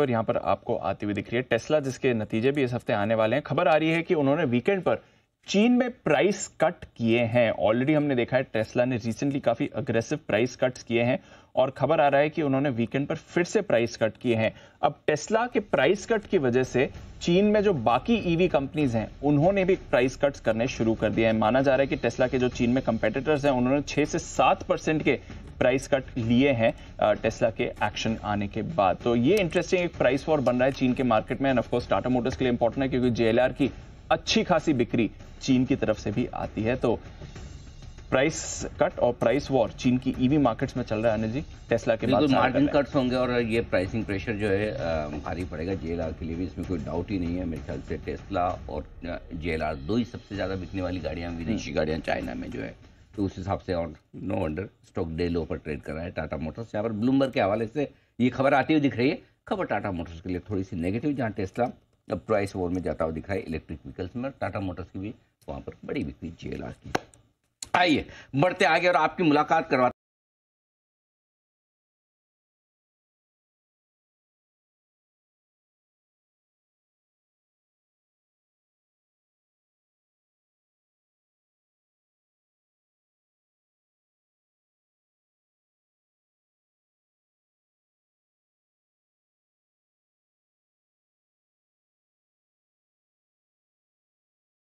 और यहाँ पर आपको आती हुई दिख रही है टेस्ला जिसके नतीजे भी इस हफ्ते आने वाले हैं खबर आ रही है कि उन्होंने वीकेंड पर चीन में प्राइस कट किए हैं ऑलरेडी हमने देखा है टेस्ला ने रिसेंटली काफी अग्रेसिव प्राइस कट्स किए हैं और खबर आ रहा है कि उन्होंने वीकेंड पर फिर से प्राइस कट किए हैं अब टेस्ला के प्राइस कट की वजह से चीन में जो बाकी ईवी कंपनीज हैं उन्होंने भी प्राइस कट्स करने शुरू कर दिए हैं माना जा रहा है कि टेस्ला के जो चीन में कंपेटिटर्स हैं उन्होंने छः से सात परसेंट के प्राइस कट लिए हैं टेस्ला uh, के एक्शन आने के बाद तो ये इंटरेस्टिंग एक प्राइस वॉर बन रहा है चीन के मार्केट में एंड ऑफकोर्स टाटा मोटर्स के लिए इंपॉर्टेंट है क्योंकि जेएलआर की अच्छी खासी बिक्री चीन की तरफ से भी आती है तो प्राइस कट और प्राइस वॉर चीन की ईवी e मार्केट्स में चल रहा है अनिल जी टेस्ला के बाद मार्जिन कट्स होंगे और ये प्राइसिंग प्रेशर जो है uh, भारी पड़ेगा जेएलआर के लिए भी इसमें कोई डाउट ही नहीं है मेरे ख्याल से टेस्ला और जेएलआर uh, दो ही सबसे ज़्यादा बिकने वाली गाड़ियां विदेशी गाड़ियां चाइना में जो है तो उस हिसाब से और no wonder stock day low पर ट्रेड कर रहा है टाटा मोटर्स यहाँ पर ब्लूमबर्ग के हवाले से ये खबर आती हुई दिख रही है खबर टाटा मोटर्स के लिए थोड़ी सी नेगेटिव जहाँ टेस्ला अब प्राइस वॉर में जाता हुआ दिख रहा है इलेक्ट्रिक व्हीकल्स में टाटा मोटर्स की भी वहाँ पर बड़ी बिक्री आती है आइए बढ़ते आगे और आपकी मुलाकात करवा